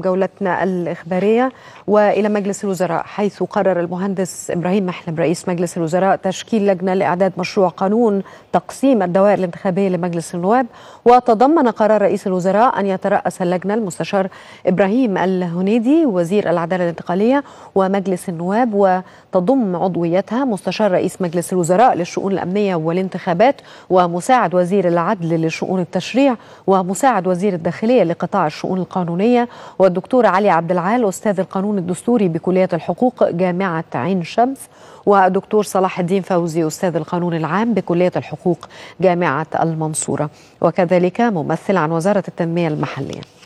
جولتنا الإخبارية وإلى مجلس الوزراء حيث قرر المهندس إبراهيم محلم رئيس مجلس الوزراء تشكيل لجنة لإعداد مشروع قانون تقسيم الدوائر الانتخابية لمجلس النواب وتضمن قرار رئيس الوزراء أن يترأس اللجنة المستشار إبراهيم الهنيدي وزير العدالة الانتقالية ومجلس النواب وتضم عضويتها مستشار رئيس مجلس الوزراء للشؤون الأمنية والانتخابات ومساعد وزير العدل لشؤون التشريع ومساعد وزير الداخلية لقطاع الشؤون القانونية و والدكتور علي عبد العال أستاذ القانون الدستوري بكلية الحقوق جامعة عين شمس ودكتور صلاح الدين فوزي أستاذ القانون العام بكلية الحقوق جامعة المنصورة وكذلك ممثل عن وزارة التنمية المحلية